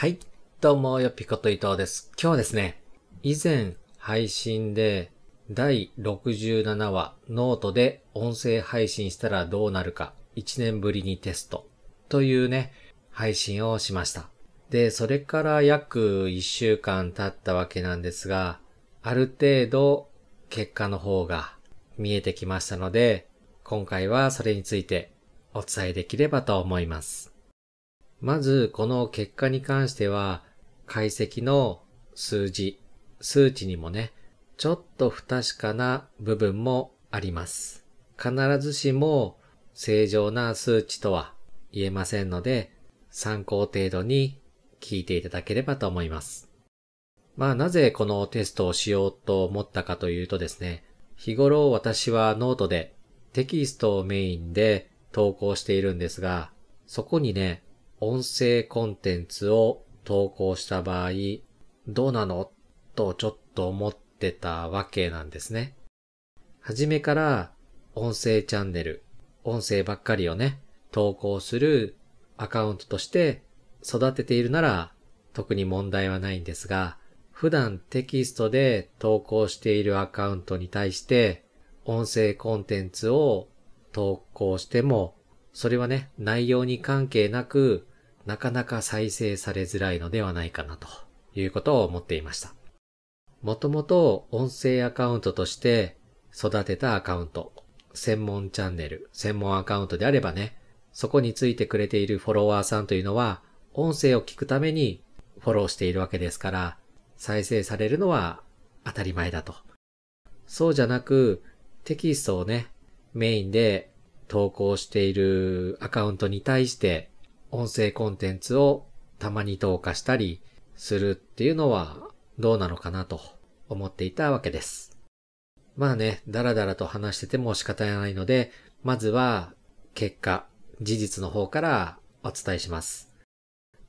はい。どうも、よぴこと伊藤です。今日はですね、以前配信で第67話ノートで音声配信したらどうなるか1年ぶりにテストというね、配信をしました。で、それから約1週間経ったわけなんですが、ある程度結果の方が見えてきましたので、今回はそれについてお伝えできればと思います。まず、この結果に関しては、解析の数字、数値にもね、ちょっと不確かな部分もあります。必ずしも正常な数値とは言えませんので、参考程度に聞いていただければと思います。まあなぜこのテストをしようと思ったかというとですね、日頃私はノートでテキストをメインで投稿しているんですが、そこにね、音声コンテンツを投稿した場合、どうなのとちょっと思ってたわけなんですね。はじめから音声チャンネル、音声ばっかりをね、投稿するアカウントとして育てているなら特に問題はないんですが、普段テキストで投稿しているアカウントに対して音声コンテンツを投稿しても、それはね、内容に関係なくなかなか再生されづらいのではないかなということを思っていました。もともと音声アカウントとして育てたアカウント、専門チャンネル、専門アカウントであればね、そこについてくれているフォロワーさんというのは、音声を聞くためにフォローしているわけですから、再生されるのは当たり前だと。そうじゃなく、テキストをね、メインで投稿しているアカウントに対して、音声コンテンツをたまに投下したりするっていうのはどうなのかなと思っていたわけです。まあね、だらだらと話してても仕方ないので、まずは結果、事実の方からお伝えします。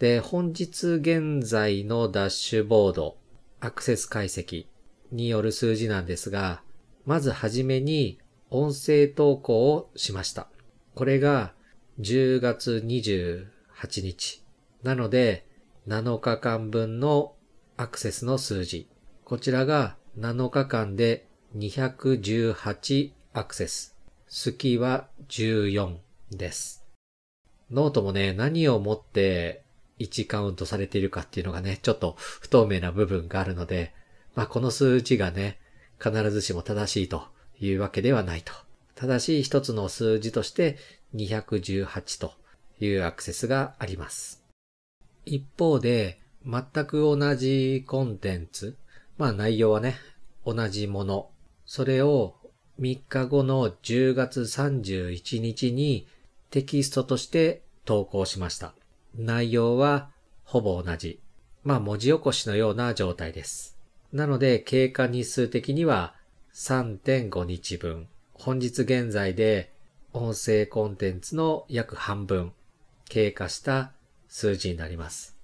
で、本日現在のダッシュボード、アクセス解析による数字なんですが、まずはじめに音声投稿をしました。これが10月28日。なので、7日間分のアクセスの数字。こちらが7日間で218アクセス。月は14です。ノートもね、何をもって1カウントされているかっていうのがね、ちょっと不透明な部分があるので、まあこの数値がね、必ずしも正しいというわけではないと正しい一つの数字として218というアクセスがあります。一方で、全く同じコンテンツ、まあ内容はね、同じもの、それを3日後の10月31日にテキストとして投稿しました。内容はほぼ同じ。まあ文字起こしのような状態です。なので経過日数的には3.5日分。本日現在で音声コンテンツの約半分経過した数字になります。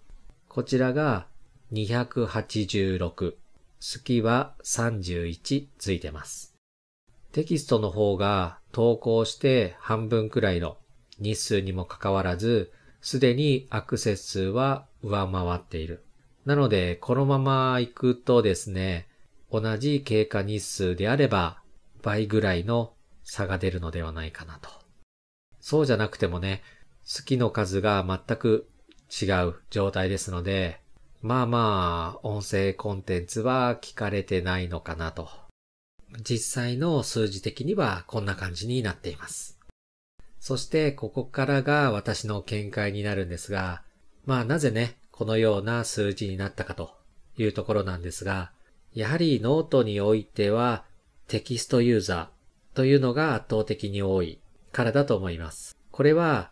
こちらが286、月は31ついてます。テキストの方が投稿して半分くらいの日数にもかかわらず、すでにアクセス数は上回っている。なので、このまま行くとですね、同じ経過日数であれば、倍ぐらいの差が出るのではないかなと。そうじゃなくてもね、好きの数が全く違う状態ですので、まあまあ、音声コンテンツは聞かれてないのかなと。実際の数字的にはこんな感じになっています。そしてここからが私の見解になるんですが、まあなぜね、このような数字になったかというところなんですが、やはりノートにおいてはテキストユーザーというのが圧倒的に多いからだと思います。これは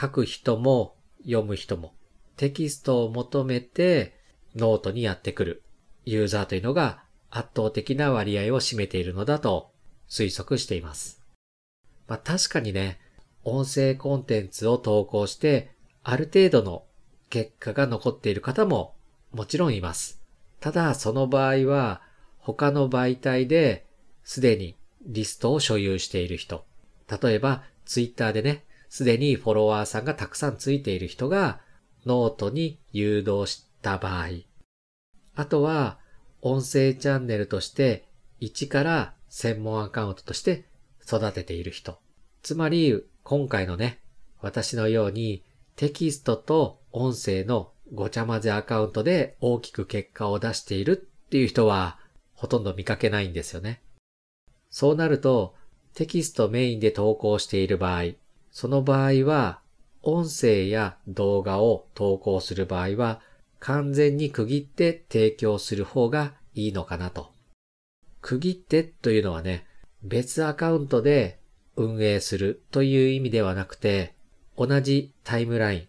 書く人も読む人もテキストを求めてノートにやってくるユーザーというのが圧倒的な割合を占めているのだと推測しています。まあ確かにね、音声コンテンツを投稿してある程度の結果が残っている方ももちろんいます。ただその場合は他の媒体ですでにリストを所有している人。例えば、ツイッターでね、すでにフォロワーさんがたくさんついている人が、ノートに誘導した場合。あとは、音声チャンネルとして、一から専門アカウントとして育てている人。つまり、今回のね、私のように、テキストと音声のごちゃ混ぜアカウントで大きく結果を出しているっていう人は、ほとんど見かけないんですよね。そうなると、テキストメインで投稿している場合、その場合は、音声や動画を投稿する場合は、完全に区切って提供する方がいいのかなと。区切ってというのはね、別アカウントで運営するという意味ではなくて、同じタイムライン、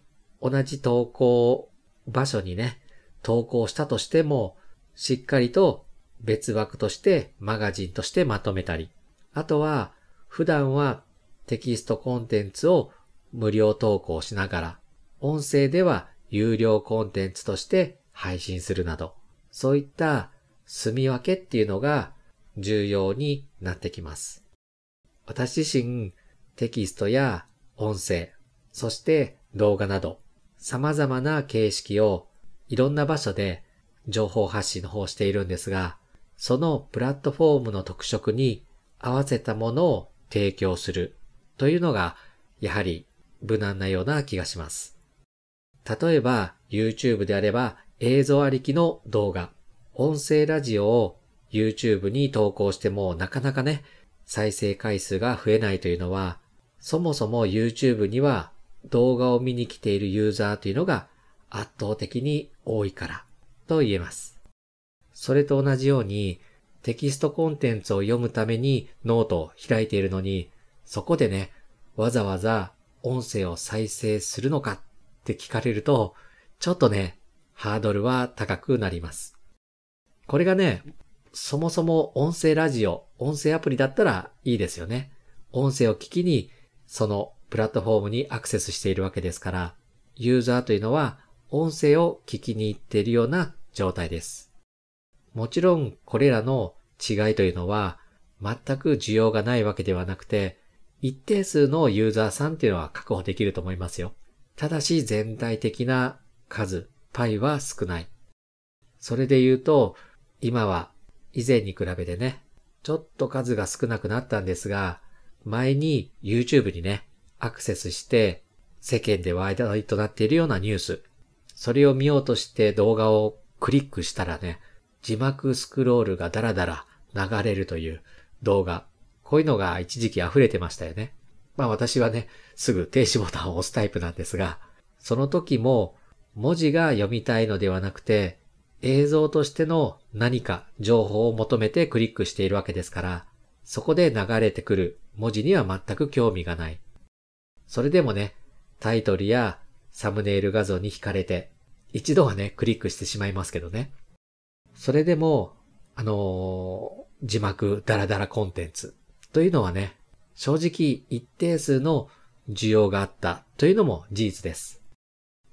同じ投稿場所にね、投稿したとしても、しっかりと別枠としてマガジンとしてまとめたり、あとは普段はテキストコンテンツを無料投稿しながら、音声では有料コンテンツとして配信するなど、そういった住み分けっていうのが重要になってきます。私自身、テキストや音声、そして動画など、様々な形式をいろんな場所で情報発信の方しているんですが、そのプラットフォームの特色に合わせたものを提供するというのが、やはり無難なような気がします。例えば YouTube であれば映像ありきの動画、音声ラジオを YouTube に投稿してもなかなかね、再生回数が増えないというのは、そもそも YouTube には動画を見に来ているユーザーというのが圧倒的に多いからと言えます。それと同じように、テキストコンテンツを読むためにノートを開いているのに、そこでね、わざわざ音声を再生するのかって聞かれると、ちょっとね、ハードルは高くなります。これがね、そもそも音声ラジオ、音声アプリだったらいいですよね。音声を聞きに、そのプラットフォームにアクセスしているわけですから、ユーザーというのは音声を聞きに行っているような状態です。もちろんこれらの違いというのは全く需要がないわけではなくて、一定数のユーザーさんっていうのは確保できると思いますよ。ただし全体的な数、パイは少ない。それで言うと、今は以前に比べてね、ちょっと数が少なくなったんですが、前に YouTube にね、アクセスして世間で話題となっているようなニュース、それを見ようとして動画をクリックしたらね、字幕スクロールがダラダラ流れるという動画。こういうのが一時期溢れてましたよね。まあ私はね、すぐ停止ボタンを押すタイプなんですが、その時も文字が読みたいのではなくて、映像としての何か情報を求めてクリックしているわけですから、そこで流れてくる文字には全く興味がない。それでもね、タイトルやサムネイル画像に惹かれて、一度はね、クリックしてしまいますけどね。それでも、あのー、字幕ダラダラコンテンツというのはね、正直一定数の需要があったというのも事実です。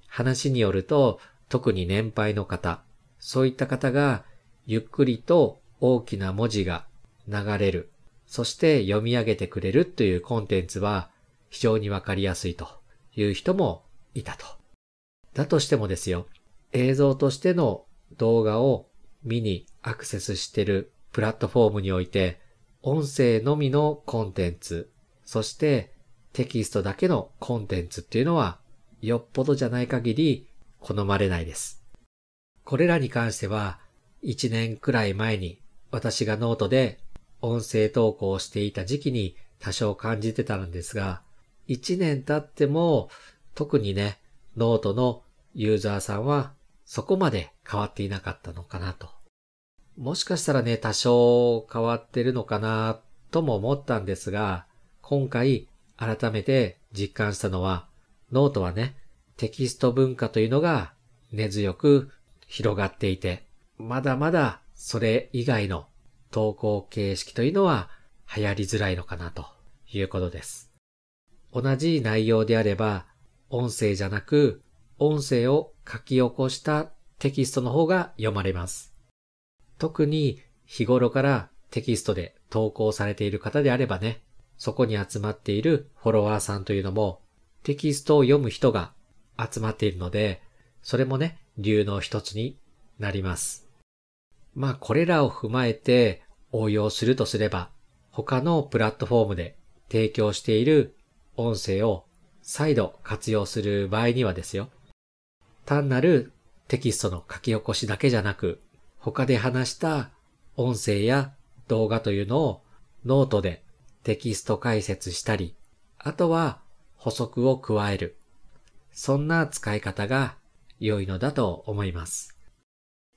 話によると、特に年配の方、そういった方がゆっくりと大きな文字が流れる、そして読み上げてくれるというコンテンツは非常にわかりやすいという人もいたと。だとしてもですよ、映像としての動画を見にアクセスしてるプラットフォームにおいて、音声のみのコンテンツ、そしてテキストだけのコンテンツっていうのは、よっぽどじゃない限り好まれないです。これらに関しては、1年くらい前に私がノートで音声投稿をしていた時期に多少感じてたんですが、1年経っても特にね、ノートのユーザーさんはそこまで変わっていなかったのかなと。もしかしたらね、多少変わってるのかなとも思ったんですが、今回改めて実感したのは、ノートはね、テキスト文化というのが根強く広がっていて、まだまだそれ以外の投稿形式というのは流行りづらいのかなということです。同じ内容であれば、音声じゃなく音声を書き起こしたテキストの方が読まれます。特に日頃からテキストで投稿されている方であればね、そこに集まっているフォロワーさんというのもテキストを読む人が集まっているので、それもね、理由の一つになります。まあこれらを踏まえて応用するとすれば、他のプラットフォームで提供している音声を再度活用する場合にはですよ。単なるテキストの書き起こしだけじゃなく、他で話した音声や動画というのをノートでテキスト解説したり、あとは補足を加える。そんな使い方が良いのだと思います。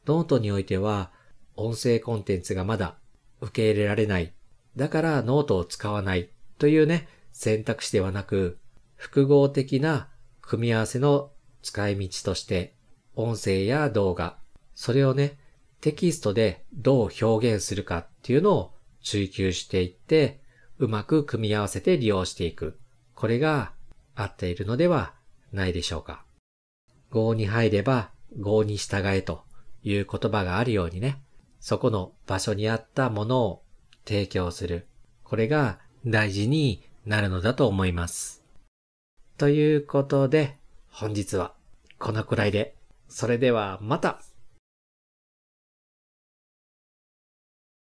ノートにおいては音声コンテンツがまだ受け入れられない。だからノートを使わないというね、選択肢ではなく、複合的な組み合わせの使い道として、音声や動画、それをね、テキストでどう表現するかっていうのを追求していって、うまく組み合わせて利用していく。これが合っているのではないでしょうか。語に入れば語に従えという言葉があるようにね、そこの場所にあったものを提供する。これが大事になるのだと思います。ということで、本日はこのくらいで。それではまた